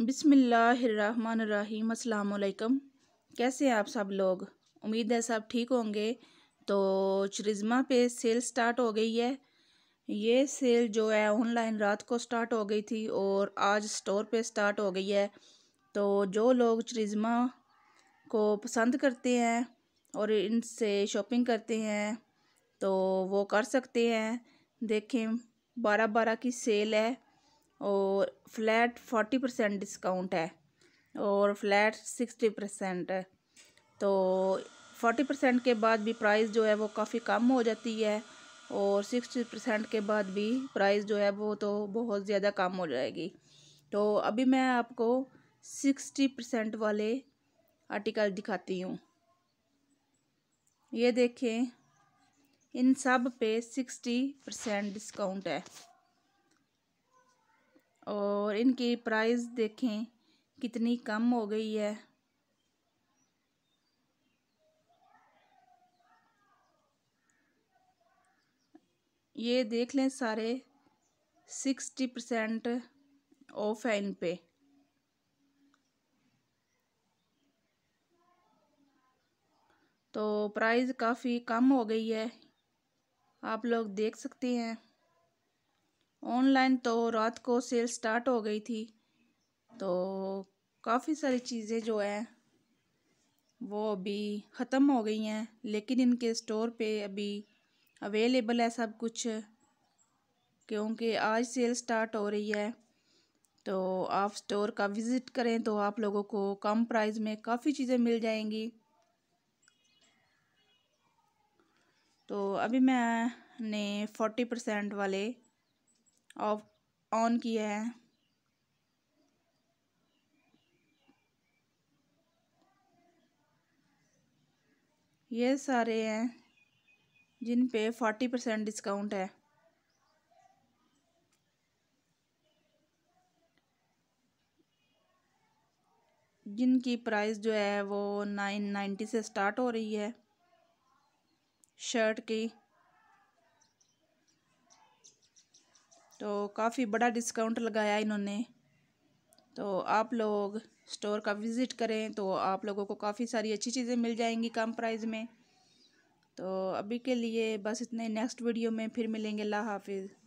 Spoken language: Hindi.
बिसमीम् अल्लाम कैसे हैं आप सब लोग उम्मीद है सब ठीक होंगे तो चरिज़मा पे सेल स्टार्ट हो गई है ये सेल जो है ऑनलाइन रात को स्टार्ट हो गई थी और आज स्टोर पे स्टार्ट हो गई है तो जो लोग चरिज़मा को पसंद करते हैं और इनसे शॉपिंग करते हैं तो वो कर सकते हैं देखें बारह बारह की सेल है और फ्लैट फोर्टी परसेंट डिस्काउंट है और फ्लैट सिक्सटी परसेंट है तो फोर्टी परसेंट के बाद भी प्राइस जो है वो काफ़ी कम हो जाती है और सिक्सटी परसेंट के बाद भी प्राइस जो है वो तो बहुत ज़्यादा कम हो जाएगी तो अभी मैं आपको सिक्सटी परसेंट वाले आर्टिकल दिखाती हूँ ये देखें इन सब पे सिक्सटी परसेंट डिस्काउंट है और इनकी प्राइस देखें कितनी कम हो गई है ये देख लें सारे सिक्सटी परसेंट ऑफ है इन पे तो प्राइस काफ़ी कम हो गई है आप लोग देख सकते हैं ऑनलाइन तो रात को सेल स्टार्ट हो गई थी तो काफ़ी सारी चीज़ें जो हैं वो अभी ख़त्म हो गई हैं लेकिन इनके स्टोर पे अभी अवेलेबल है सब कुछ क्योंकि आज सेल स्टार्ट हो रही है तो आप स्टोर का विज़िट करें तो आप लोगों को कम प्राइस में काफ़ी चीज़ें मिल जाएंगी तो अभी मैंने फोर्टी परसेंट वाले ऑफ ऑन किया है ये सारे हैं जिन पे फोर्टी परसेंट डिस्काउंट है जिनकी प्राइस जो है वो नाइन नाइन्टी से स्टार्ट हो रही है शर्ट की तो काफ़ी बड़ा डिस्काउंट लगाया इन्होंने तो आप लोग स्टोर का विज़िट करें तो आप लोगों को काफ़ी सारी अच्छी चीज़ें मिल जाएंगी कम प्राइस में तो अभी के लिए बस इतने नेक्स्ट वीडियो में फिर मिलेंगे ला हाफिज़